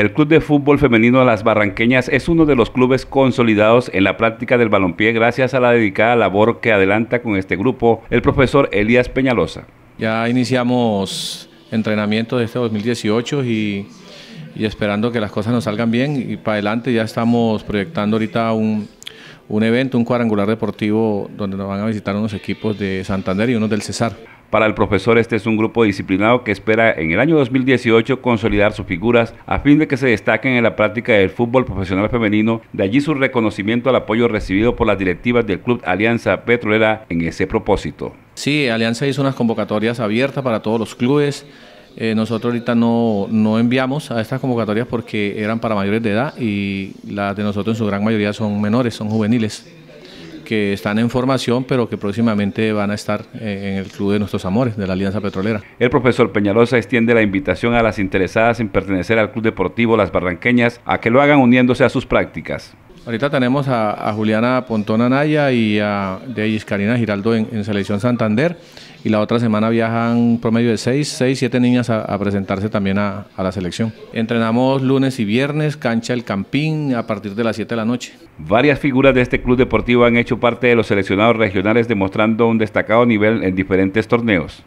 El Club de Fútbol Femenino de las Barranqueñas es uno de los clubes consolidados en la práctica del balompié gracias a la dedicada labor que adelanta con este grupo el profesor Elías Peñalosa. Ya iniciamos entrenamiento de este 2018 y, esperando que las cosas nos salgan bien y para adelante ya estamos proyectando ahorita un, un evento, un cuadrangular deportivo donde nos van a visitar unos equipos de Santander y unos del Cesar. Para el profesor este es un grupo disciplinado que espera en el año 2018 consolidar sus figuras a fin de que se destaquen en la práctica del fútbol profesional femenino, de allí su reconocimiento al apoyo recibido por las directivas del Club Alianza Petrolera en ese propósito. Sí, Alianza hizo unas convocatorias abiertas para todos los clubes. Eh, nosotros ahorita no, no, enviamos a estas convocatorias porque eran para mayores de edad y las de nosotros en su gran mayoría son menores, son juveniles que están en formación, pero que próximamente van a estar eh, en el Club de Nuestros Amores, de la Alianza Petrolera. El profesor Peñalosa extiende la invitación a las interesadas en pertenecer al Club Deportivo Las Barranqueñas a que lo hagan uniéndose a sus prácticas. Ahorita tenemos a, Juliana Pontona Anaya y a de Karina Giraldo en, Selección Santander. Y la otra semana viajan promedio de seis, seis, siete niñas a, presentarse también a, a, la selección. Entrenamos lunes y viernes, cancha El Campín a partir de las 7 de la noche. Varias figuras de este club deportivo han hecho parte de los seleccionados regionales demostrando un destacado nivel en diferentes torneos.